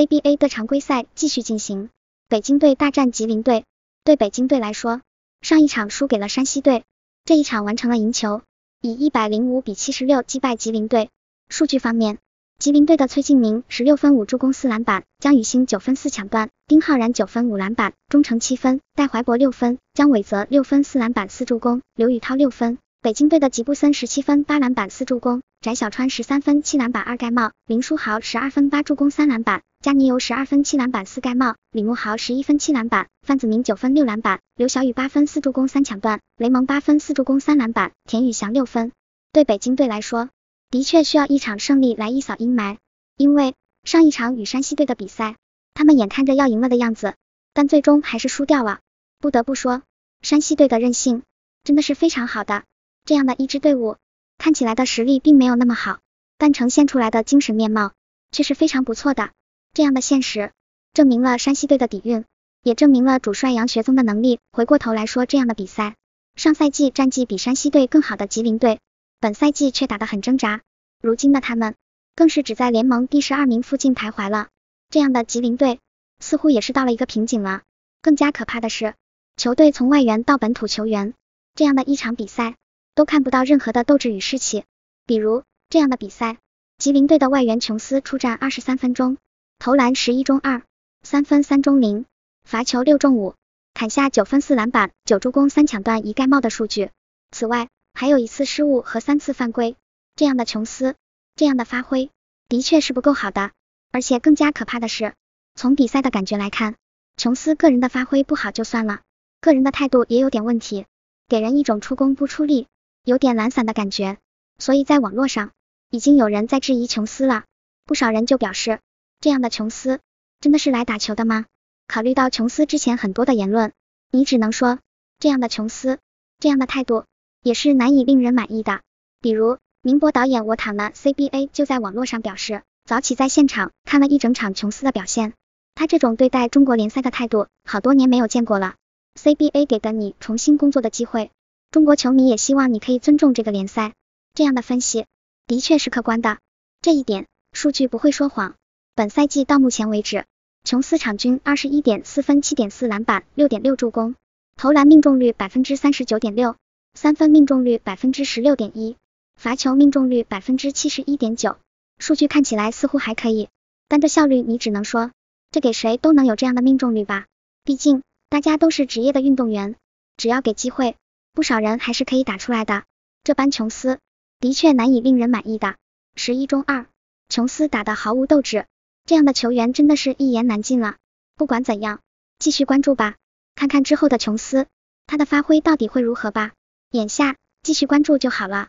a b a 的常规赛继续进行，北京队大战吉林队。对北京队来说，上一场输给了山西队，这一场完成了赢球，以一百零五比七十六击败吉林队。数据方面，吉林队的崔晋明十六分五助攻四篮板，姜雨欣九分四抢断，丁浩然九分五篮板，钟诚七分，戴怀博六分，姜伟泽六分四篮板四助攻，刘宇涛六分。北京队的吉布森十七分八篮板四助攻，翟小川十三分七篮板二盖帽，林书豪十二分八助攻三篮板。加尼尤十二分七篮板四盖帽，李慕豪十一分七篮板，范子铭九分六篮板，刘晓宇八分四助攻三抢断，雷蒙八分四助攻三篮板，田宇翔六分。对北京队来说，的确需要一场胜利来一扫阴霾，因为上一场与山西队的比赛，他们眼看着要赢了的样子，但最终还是输掉了。不得不说，山西队的韧性真的是非常好的，这样的一支队伍，看起来的实力并没有那么好，但呈现出来的精神面貌却是非常不错的。这样的现实证明了山西队的底蕴，也证明了主帅杨学增的能力。回过头来说，这样的比赛，上赛季战绩比山西队更好的吉林队，本赛季却打得很挣扎。如今的他们，更是只在联盟第十二名附近徘徊了。这样的吉林队，似乎也是到了一个瓶颈了。更加可怕的是，球队从外援到本土球员，这样的一场比赛，都看不到任何的斗志与士气。比如这样的比赛，吉林队的外援琼斯出战二十三分钟。投篮十一中二，三分三中零，罚球六中五，砍下九分四篮板九助攻三抢断一盖帽的数据。此外，还有一次失误和三次犯规。这样的琼斯，这样的发挥，的确是不够好的。而且更加可怕的是，从比赛的感觉来看，琼斯个人的发挥不好就算了，个人的态度也有点问题，给人一种出工不出力，有点懒散的感觉。所以在网络上，已经有人在质疑琼斯了，不少人就表示。这样的琼斯真的是来打球的吗？考虑到琼斯之前很多的言论，你只能说，这样的琼斯，这样的态度也是难以令人满意的。比如，明博导演沃塔纳 CBA 就在网络上表示，早起在现场看了一整场琼斯的表现，他这种对待中国联赛的态度，好多年没有见过了。CBA 给的你重新工作的机会，中国球迷也希望你可以尊重这个联赛。这样的分析的确是客观的，这一点数据不会说谎。本赛季到目前为止，琼斯场均二十一点四分、七点四篮板、六点六助攻，投篮命中率百分之三十九点六，三分命中率百分之十六点一，罚球命中率百分之七十一点九。数据看起来似乎还可以，但这效率你只能说，这给谁都能有这样的命中率吧？毕竟大家都是职业的运动员，只要给机会，不少人还是可以打出来的。这般琼斯的确难以令人满意。的十一中二，琼斯打得毫无斗志。这样的球员真的是一言难尽了。不管怎样，继续关注吧，看看之后的琼斯，他的发挥到底会如何吧。眼下继续关注就好了。